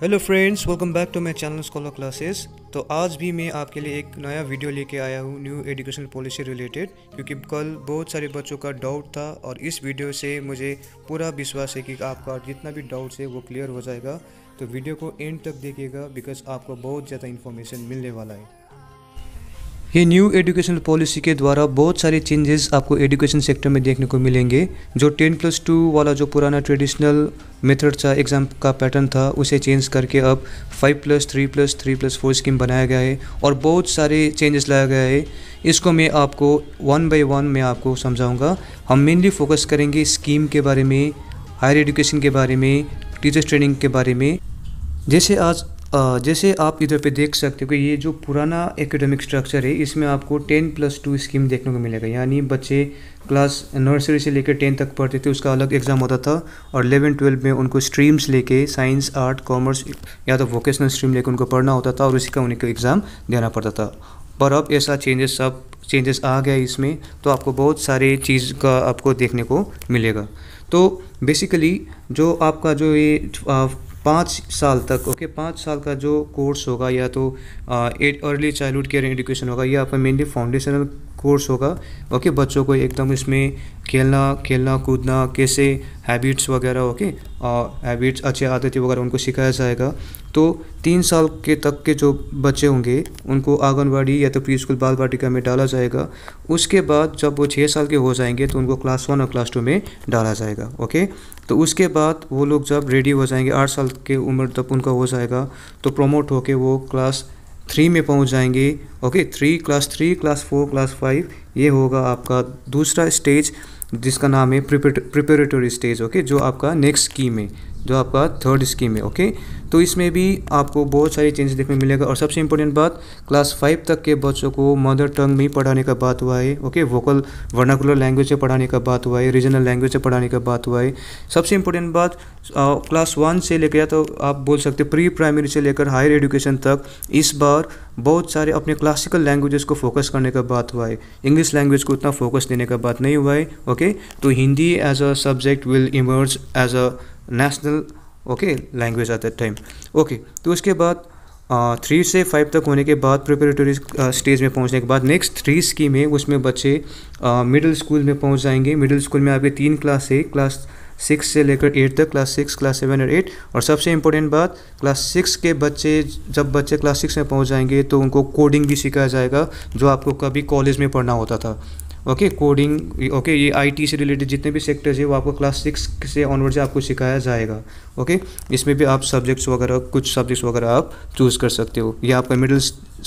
hello friends welcome back to my channel scholar classes तो आज भी मैं आपके लिए एक नया वीडियो लेके आया हूँ न्यू एजुकेशनल पॉलिसी रिलेटेड क्योंकि कल बहुत सारे बच्चों का डाउट था और इस वीडियो से मुझे पूरा विश्वास है कि आपका जितना भी डाउट्स है वो क्लियर हो जाएगा तो वीडियो को एंड तक देखिएगा बिकॉज आपको बहुत ज़्यादा इन्फॉर्मेशन मिलने वाला है ये न्यू एजुकेशनल पॉलिसी के द्वारा बहुत सारे चेंजेस आपको एजुकेशन सेक्टर में देखने को मिलेंगे जो टेन प्लस टू वाला जो पुराना ट्रेडिशनल मेथड था एग्ज़ाम का पैटर्न था उसे चेंज करके अब five plus three plus three plus four scheme बनाया गया है और बहुत सारे चेंजेस लाया गया है इसको मैं आपको वन बाय वन मैं आपको समझाऊंगा हम मेनली फोकस करेंगे स्कीम के बारे में हायर एजुकेशन के बारे में टीचर्स ट्रेनिंग के बारे में जैसे आज जैसे आप इधर पे देख सकते हो कि ये जो पुराना एकेडमिक स्ट्रक्चर है इसमें आपको टेन प्लस टू स्कीम देखने को मिलेगा यानी बच्चे क्लास नर्सरी से लेकर टेन तक पढ़ते थे उसका अलग एग्ज़ाम होता था और इलेवन ट्वेल्व में उनको स्ट्रीम्स लेके साइंस आर्ट कॉमर्स या तो वोकेशनल स्ट्रीम लेके उनको पढ़ना होता था और उसी का उन्हें एग्ज़ाम देना पड़ता था पर अब ऐसा चेंजेस सब चेंजेस आ गया इसमें तो आपको बहुत सारे चीज़ का आपको देखने को मिलेगा तो बेसिकली जो आपका जो ये पाँच साल तक ओके पाँच साल का जो कोर्स होगा या तो at early childhood care education होगा या आपका मेनली फाउंडेशनल कोर्स होगा ओके बच्चों को एकदम इसमें खेलना खेलना कूदना कैसे हैबिट्स वगैरह ओके हैबिट्स अच्छे आदतें वगैरह उनको सिखाया जाएगा तो तीन साल के तक के जो बच्चे होंगे उनको आंगनबाड़ी या तो प्री स्कूल बाल वाटिका में डाला जाएगा उसके बाद जब वो छः साल के हो जाएंगे तो उनको क्लास वन और क्लास टू में डाला जाएगा ओके तो उसके बाद वो लोग जब रेडी हो जाएंगे आठ साल के उम्र तक उनका हो जाएगा तो प्रमोट होके वो क्लास थ्री में पहुंच जाएंगे okay three class three class four class five ये होगा आपका दूसरा स्टेज जिसका नाम है प्रिपेटरी स्टेज ओके जो आपका नेक्स्ट स्कीम है जो आपका थर्ड स्कीम है ओके तो इसमें भी आपको बहुत सारी चेंजेस देखने मिलेगा और सबसे इंपॉर्टेंट बात क्लास फाइव तक के बच्चों को मदर टंग में पढ़ाने का बात हुआ है ओके वोकल वर्नाकुलर लैंग्वेज से पढ़ाने का बात हुआ है रीजनल लैंग्वेज से पढ़ाने का बात हुआ है सबसे इंपॉर्टेंट बात क्लास वन से लेकर या तो आप बोल सकते प्री प्राइमरी से लेकर हायर एजुकेशन तक इस बार बहुत सारे अपने क्लासिकल लैंग्वेजेस को फोकस करने का बात हुआ है इंग्लिश लैंग्वेज को उतना फोकस देने का बात नहीं हुआ है ओके तो Hindi as a subject will emerge as a national okay language at that time okay तो उसके बाद थ्री से फाइव तक होने के बाद प्रिपरेटरी स्टेज में पहुंचने के बाद नेक्स्ट थ्री स्कीम है उसमें बच्चे मिडिल स्कूल में पहुंच जाएंगे मिडिल स्कूल में आपके तीन क्लास है क्लास सिक्स से लेकर एट तक क्लास सिक्स क्लास सेवन और एट और सबसे इम्पोर्टेंट बात क्लास सिक्स के बच्चे जब बच्चे क्लास सिक्स में पहुंच जाएंगे तो उनको कोडिंग भी सिखाया जाएगा जो आपको कभी कॉलेज में पढ़ना होता था ओके कोडिंग ओके ये आईटी से रिलेटेड जितने भी सेक्टर्स है वो आपको क्लास सिक्स से ऑनवर्ड से आपको सिखाया जाएगा ओके इसमें भी आप सब्जेक्ट्स वगैरह कुछ सब्जेक्ट्स वगैरह आप चूज़ कर सकते हो या आपका मिडिल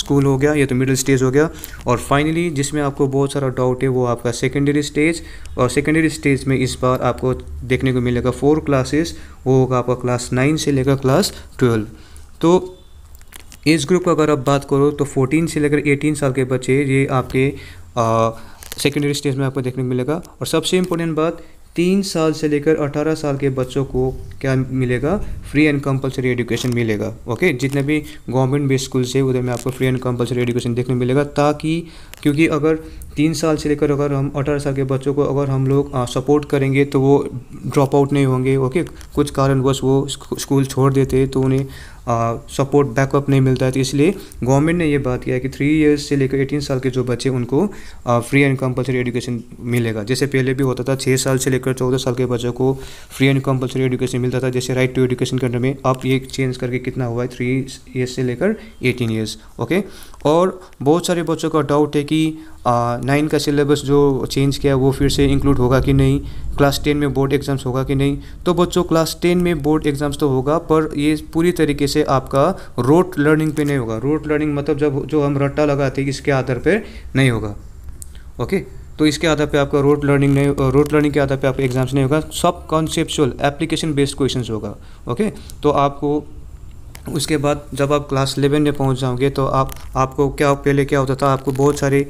स्कूल हो गया या तो मिडिल स्टेज हो गया और फाइनली जिसमें आपको बहुत सारा डाउट है वो आपका सेकेंडरी स्टेज और सेकेंडरी स्टेज में इस बार आपको देखने को मिलेगा फोर क्लासेस वो होगा आपका क्लास नाइन से लेकर क्लास ट्वेल्व तो एज ग्रुप का अगर आप बात करो तो फोर्टीन से लेकर एटीन साल के बच्चे ये आपके आ, सेकेंडरी स्टेज में आपको देखने को मिलेगा और सबसे इम्पोर्टेंट बात तीन साल से लेकर अठारह साल के बच्चों को क्या मिलेगा फ्री एंड कंपलसरी एजुकेशन मिलेगा ओके जितने भी गवर्नमेंट बेस्ड स्कूल्स है उधर में आपको फ्री एंड कंपलसरी एजुकेशन देखने मिलेगा ताकि क्योंकि अगर तीन साल से लेकर अगर हम अठारह साल के बच्चों को अगर हम लोग सपोर्ट करेंगे तो वो ड्रॉप आउट नहीं होंगे ओके कुछ कारणवश वो स्कूल छोड़ देते तो उन्हें सपोर्ट बैकअप नहीं मिलता है तो इसलिए गवर्नमेंट ने ये बात किया कि थ्री इयर्स से लेकर एटीन साल के जो बच्चे उनको फ्री एंड कंपलसरी एजुकेशन मिलेगा जैसे पहले भी होता था छः साल से लेकर चौदह साल के बच्चों को फ्री एंड कंपलसरी एजुकेशन मिलता था जैसे राइट टू एजुकेशन के अंडर में अब ये चेंज करके कितना हुआ है थ्री ईयर्स से लेकर एटीन ईयर्स ओके और बहुत सारे बच्चों का डाउट है कि नाइन का सिलेबस जो चेंज किया वो फिर से इंक्लूड होगा कि नहीं क्लास टेन में बोर्ड एग्ज़ाम्स होगा कि नहीं तो बच्चों क्लास टेन में बोर्ड एग्ज़ाम्स तो होगा पर ये पूरी तरीके से आपका रोट लर्निंग पे नहीं होगा रोट लर्निंग मतलब जब जो हम रट्टा लगाते हैं इसके आधार पर नहीं होगा ओके तो इसके आधार पे आपका रोट लर्निंग नहीं रोट लर्निंग के आधार पे आपका एग्ज़ाम्स नहीं होगा सब कॉन्सेप्चुअल एप्लीकेशन बेस्ड क्वेश्चंस होगा ओके तो आपको उसके बाद जब आप क्लास इलेवन में पहुंच जाओगे तो आप आपको क्या पहले क्या होता था आपको बहुत सारे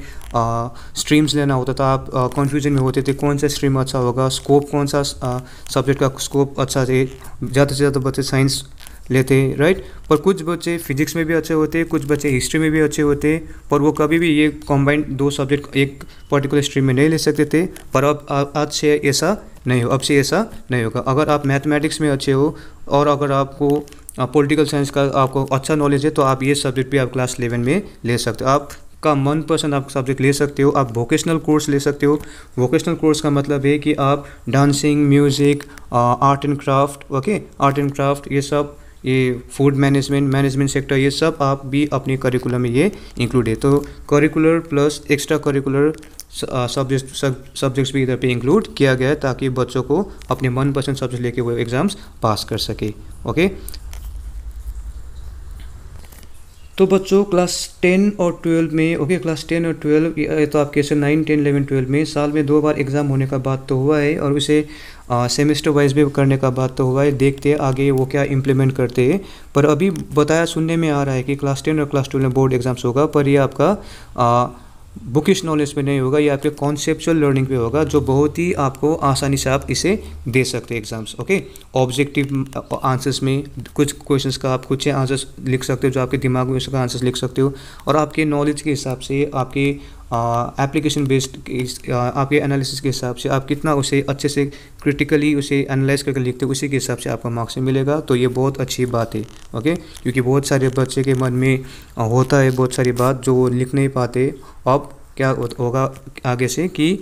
स्ट्रीम्स लेना होता था आप कन्फ्यूजन में होते थे कौन सा स्ट्रीम अच्छा होगा स्कोप कौन सा सब्जेक्ट का स्कोप अच्छा थे ज़्यादा से ज़्यादा बच्चे साइंस लेते हैं राइट पर कुछ बच्चे फिजिक्स में भी अच्छे होते हैं कुछ बच्चे हिस्ट्री में भी अच्छे होते हैं पर वो कभी भी ये कॉम्बाइंड दो सब्जेक्ट एक पर्टिकुलर स्ट्रीम में नहीं ले सकते थे पर अब आज से ऐसा नहीं हो अब से ऐसा नहीं होगा अगर आप मैथमेटिक्स में अच्छे हो और अगर आपको पॉलिटिकल साइंस का आपको अच्छा नॉलेज है तो आप ये सब्जेक्ट भी आप क्लास इलेवन में ले सकते हो आप का मन पसंद आप सब्जेक्ट ले सकते हो आप वोकेशनल कोर्स ले सकते हो वोकेशनल कोर्स का मतलब है कि आप dancing music art and craft okay art and craft ये सब ये फूड मैनेजमेंट मैनेजमेंट सेक्टर ये सब आप भी अपने करिकुलम में ये इंक्लूड है तो curricular plus extra curricular subject subjects भी इधर पे इंक्लूड किया गया है ताकि बच्चों को अपने मनपसंद सब्जेक्ट लेके वो एग्ज़ाम्स पास कर सके ओके तो बच्चों क्लास टेन और ट्वेल्व में ओके क्लास टेन और ट्वेल्व ये तो आपके कैसे नाइन टेन इलेवन ट्वेल्व में साल में दो बार एग्ज़ाम होने का बात तो हुआ है और उसे सेमेस्टर वाइज भी करने का बात तो हुआ है देखते हैं आगे वो क्या इम्प्लीमेंट करते हैं पर अभी बताया सुनने में आ रहा है कि क्लास टेन और क्लास ट्वेल्व में बोर्ड एग्ज़ाम्स होगा पर ये आपका बुकिश नॉलेज पे नहीं होगा ये आपके कॉन्सेप्चुअल लर्निंग पे होगा जो बहुत ही आपको आसानी से आप इसे दे सकते हैं एग्जाम्स ओके ऑब्जेक्टिव आंसर्स में कुछ क्वेश्चंस का आप कुछ आंसर्स लिख सकते हो जो आपके दिमाग में उसका आंसर्स लिख सकते हो और आपके नॉलेज के हिसाब से आपके एप्लीकेशन बेस्ड आपके एनालिसिस के हिसाब से आप कितना उसे अच्छे से क्रिटिकली उसे एनालाइज करके लिखते हो उसी के हिसाब से आपको मार्क्स मिलेगा तो ये बहुत अच्छी बात है ओके क्योंकि बहुत सारे बच्चे के मन में होता है बहुत सारी बात जो लिख नहीं पाते अब क्या होगा आगे से कि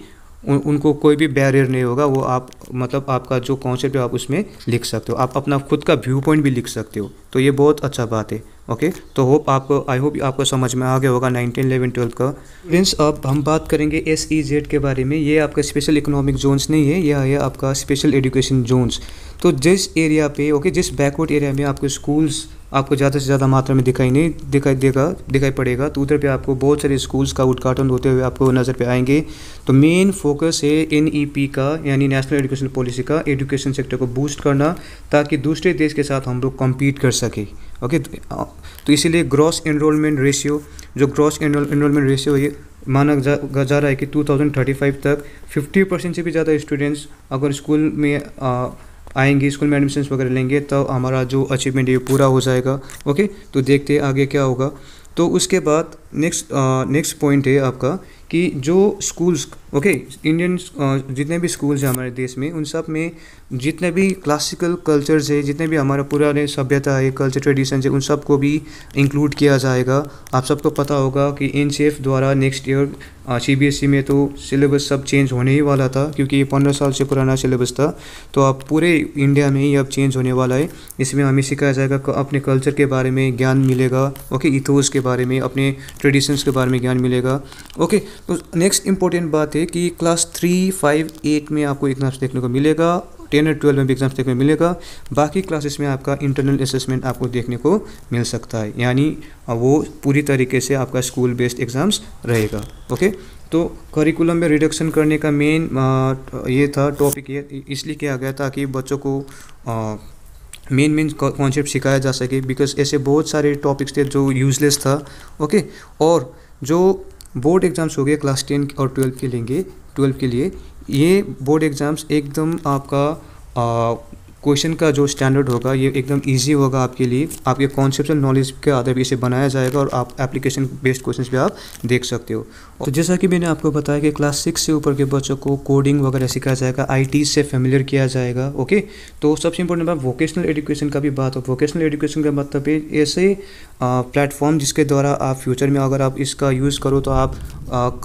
उन, उनको कोई भी बैरियर नहीं होगा वो आप मतलब आपका जो कॉन्सेप्ट है आप उसमें लिख सकते हो आप अपना खुद का व्यू पॉइंट भी लिख सकते हो तो ये बहुत अच्छा बात है ओके तो होप आपको आई होप आपको समझ में आ गया होगा नाइनटीन इलेवन ट्वेल्व का फ्रेंड्स अब हम बात करेंगे एस ई जेड के बारे में ये आपका स्पेशल इकोनॉमिक जोन्स नहीं है यह है आपका स्पेशल एजुकेशन जोन्स तो जिस एरिया पे ओके जिस बैकवर्ड एरिया में आपके स्कूल्स आपको ज़्यादा से ज़्यादा मात्रा में दिखाई नहीं दिखाई देगा दिखाई पड़ेगा तो उधर पे आपको बहुत सारे स्कूल्स का उद्घाटन होते हुए आपको नज़र पे आएंगे तो मेन फोकस है एन e का यानी नेशनल एजुकेशन पॉलिसी का एजुकेशन सेक्टर को बूस्ट करना ताकि दूसरे देश के साथ हम लोग कम्पीट कर सकें ओके तो, तो इसीलिए ग्रॉस एनरोलमेंट रेशियो जो ग्रॉस एनरोलमेंट रेशियो ये माना जा, जा रहा है कि 2035 तक 50 परसेंट से भी ज़्यादा स्टूडेंट्स अगर स्कूल में आ, आएंगे स्कूल में एडमिशन्स वगैरह लेंगे तो हमारा जो अचीवमेंट है पूरा हो जाएगा ओके तो देखते हैं आगे क्या होगा तो उसके बाद नेक्स्ट नेक्स्ट पॉइंट है आपका कि जो स्कूल्स ओके इंडियन uh, जितने भी स्कूल्स हैं हमारे देश में उन सब में जितने भी क्लासिकल कल्चर्स है जितने भी हमारा पुराने सभ्यता है कल्चर ट्रेडिशन है उन सब को भी इंक्लूड किया जाएगा आप सबको पता होगा कि एन द्वारा next year C B S E में तो सिलेबस सब चेंज होने ही वाला था क्योंकि ये पंद्रह साल से पुराना सिलेबस था तो अब पूरे इंडिया में ही अब चेंज होने वाला है इसमें हमें सिखाया जाएगा अपने कल्चर के बारे में ज्ञान मिलेगा ओके इथोस के बारे में अपने ट्रेडिशंस के बारे में ज्ञान मिलेगा ओके तो नेक्स्ट इंपॉर्टेंट बात है कि क्लास थ्री फाइव एट में आपको एग्जाम्स देखने को मिलेगा टेन और ट्वेल्व में भी एग्जाम्स देखने को मिलेगा बाकी क्लासेस में आपका इंटरनल असेसमेंट आपको देखने को मिल सकता है यानी वो पूरी तरीके से आपका स्कूल बेस्ड एग्ज़ाम्स रहेगा ओके तो करिकुलम में रिडक्शन करने का मेन ये था टॉपिक ये इसलिए किया गया ताकि बच्चों को आ, मेन मेन कॉन्सेप्ट सिखाया जा सके बिकॉज ऐसे बहुत सारे टॉपिक्स थे जो यूजलेस था ओके और जो बोर्ड एग्ज़ाम्स हो गए क्लास टेन और ट्वेल्व के लेंगे ट्वेल्व के लिए ये बोर्ड एग्ज़ाम्स एकदम आपका क्वेश्चन का जो स्टैंडर्ड होगा ये एकदम इजी होगा आपके लिए आपके कॉन्सेप्चुअल नॉलेज के आधार पर इसे बनाया जाएगा और आप एप्लीकेशन बेस्ड क्वेश्चंस भी आप देख सकते हो तो जैसा कि मैंने आपको बताया कि क्लास सिक्स से ऊपर के बच्चों को कोडिंग वगैरह सिखाया जाएगा आई से फेमिलियर किया जाएगा ओके तो सबसे इंपॉर्टेंट बात वोकेशनल एजुकेशन का भी बात हो वोकेशनल एजुकेशन का मतलब ऐसे प्लेटफॉर्म जिसके द्वारा आप फ्यूचर में अगर आप इसका यूज़ करो तो आप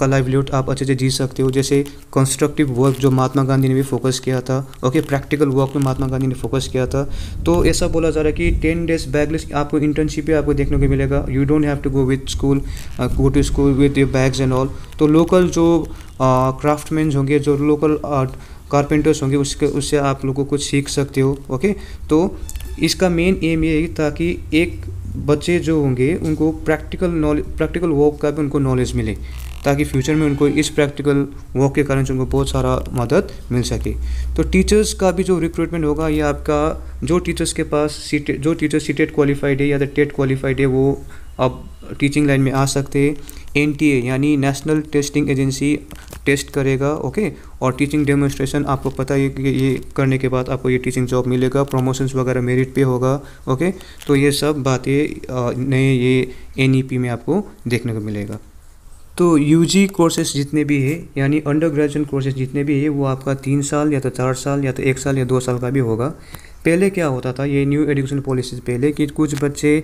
कला आप अच्छे से जी सकते हो जैसे कंस्ट्रक्टिव वर्क जो महात्मा गांधी ने भी फोकस किया था ओके प्रैक्टिकल वर्क में महात्मा गांधी ने फोकस किया था तो ऐसा बोला जा रहा है कि टेन डेज बैगलेस आपको इंटर्नशिप भी आपको देखने को मिलेगा you don't have to go with school go to school with your bags and all तो लोकल जो क्राफ्टमैन होंगे जो लोकल कारपेंटर्स होंगे उसके उससे आप लोगों को कुछ सीख सकते हो ओके तो इसका मेन एम ये ताकि एक बच्चे जो होंगे उनको प्रैक्टिकल नॉलेज प्रैक्टिकल वर्क का भी उनको नॉलेज मिले ताकि फ्यूचर में उनको इस प्रैक्टिकल वर्क के कारण उनको बहुत सारा मदद मिल सके तो टीचर्स का भी जो रिक्रूटमेंट होगा ये आपका जो टीचर्स के पास सीटे जो टीचर्स सी टेट क्वालिफाइड है या टेट क्वालिफाइड है वो अब टीचिंग लाइन में आ सकते हैं एन यानी नेशनल टेस्टिंग एजेंसी टेस्ट करेगा ओके और टीचिंग डेमोस्ट्रेशन आपको पता है कि ये करने के बाद आपको ये टीचिंग जॉब मिलेगा प्रमोशंस वगैरह मेरिट पे होगा ओके तो ये सब बातें नए ये एन e में आपको देखने को मिलेगा तो यू जी कोर्सेज जितने भी है यानी अंडर ग्रेजुएट कोर्सेज जितने भी है वो आपका तीन साल या तो चार साल या तो एक साल या दो साल का भी होगा पहले क्या होता था ये न्यू एजुकेशन पॉलिसी पहले कि कुछ बच्चे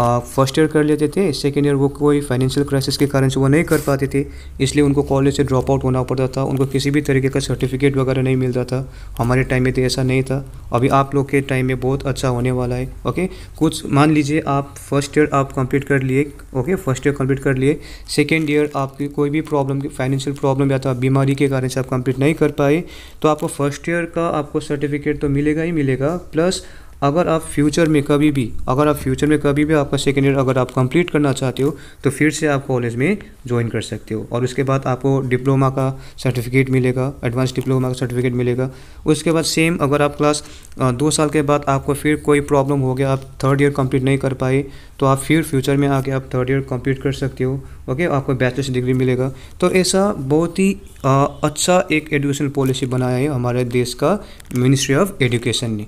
फर्स्ट ईयर कर लेते थे सेकेंड ईयर वो कोई फाइनेंशियल क्राइसिस के कारण से वो नहीं कर पाते थे इसलिए उनको कॉलेज से ड्रॉप आउट होना पड़ता था उनको किसी भी तरीके का सर्टिफिकेट वगैरह नहीं मिलता था हमारे टाइम में तो ऐसा नहीं था अभी आप लोग के टाइम में बहुत अच्छा होने वाला है ओके कुछ मान लीजिए आप फर्स्ट ईयर आप कंप्लीट कर लिए ओके फर्स्ट ईयर कंप्लीट कर लिए सेकेंड ईयर आपकी कोई भी प्रॉब्लम फाइनेंशियल प्रॉब्लम या था तो बीमारी के कारण से आप कंप्लीट नहीं कर पाए तो आपको फर्स्ट ईयर का आपको सर्टिफिकेट तो मिलेगा ही मिलेगा प्लस अगर आप फ्यूचर में कभी भी अगर आप फ्यूचर में कभी भी आपका सेकेंड ईयर अगर आप कंप्लीट करना चाहते हो तो फिर से आप कॉलेज में ज्वाइन कर सकते हो और उसके बाद आपको डिप्लोमा का सर्टिफिकेट मिलेगा एडवांस डिप्लोमा का सर्टिफिकेट मिलेगा उसके बाद सेम अगर आप क्लास दो साल के बाद आपको फिर कोई प्रॉब्लम हो गया आप थर्ड ईयर कम्प्लीट नहीं कर पाए तो आप फिर फ्यूचर में आके आप थर्ड ईयर कम्प्लीट कर सकते हो ओके आपको बैचलर्स डिग्री मिलेगा तो ऐसा बहुत ही अच्छा एक एडुकेशन पॉलिसी बनाया है हमारे देश का मिनिस्ट्री ऑफ एजुकेशन ने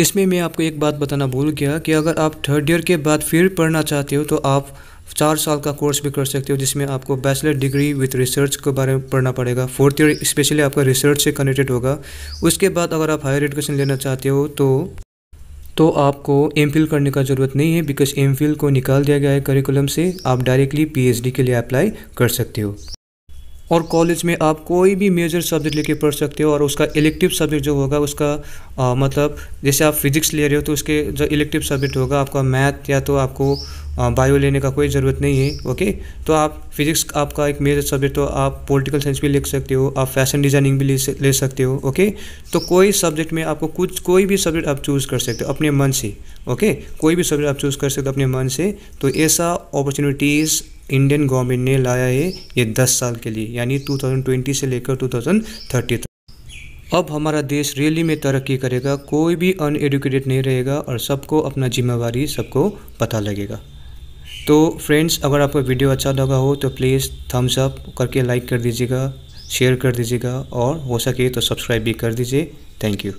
इसमें मैं आपको एक बात बताना भूल गया कि अगर आप थर्ड ईयर के बाद फिर पढ़ना चाहते हो तो आप चार साल का कोर्स भी कर सकते हो जिसमें आपको बैचलर डिग्री विथ रिसर्च के बारे में पढ़ना पड़ेगा फोर्थ ईयर स्पेशली आपका रिसर्च से कनेक्टेड होगा उसके बाद अगर आप हायर एजुकेशन लेना चाहते हो तो तो आपको एम करने का ज़रूरत नहीं है बिकॉज एम को निकाल दिया गया है करिकुलम से आप डायरेक्टली पी के लिए अप्लाई कर सकते हो और कॉलेज में आप कोई भी मेजर सब्जेक्ट लेके पढ़ सकते हो और उसका इलेक्टिव सब्जेक्ट जो होगा उसका आ, मतलब जैसे आप फिजिक्स ले रहे हो तो उसके जो इलेक्टिव सब्जेक्ट होगा आपका मैथ या तो आपको बायो लेने का कोई ज़रूरत नहीं है ओके तो आप फिजिक्स आपका एक मेजर सब्जेक्ट हो आप पॉलिटिकल साइंस भी ले सकते हो आप फैशन डिजाइनिंग भी ले ले सकते हो ओके तो कोई सब्जेक्ट में आपको कुछ कोई भी सब्जेक्ट आप चूज़ कर सकते हो अपने मन से ओके कोई भी सब्जेक्ट आप चूज़ कर सकते हो अपने मन से तो ऐसा अपॉर्चुनिटीज़ इंडियन गवर्नमेंट ने लाया है ये दस साल के लिए यानी 2020 से लेकर 2030 तक अब हमारा देश रियली में तरक्की करेगा कोई भी अनएडुकेटेड नहीं रहेगा और सबको अपना जिम्मेवारी सबको पता लगेगा तो फ्रेंड्स अगर आपको वीडियो अच्छा लगा हो तो प्लीज़ थम्स अप करके लाइक कर दीजिएगा शेयर कर दीजिएगा और हो सके तो सब्सक्राइब भी कर दीजिए थैंक यू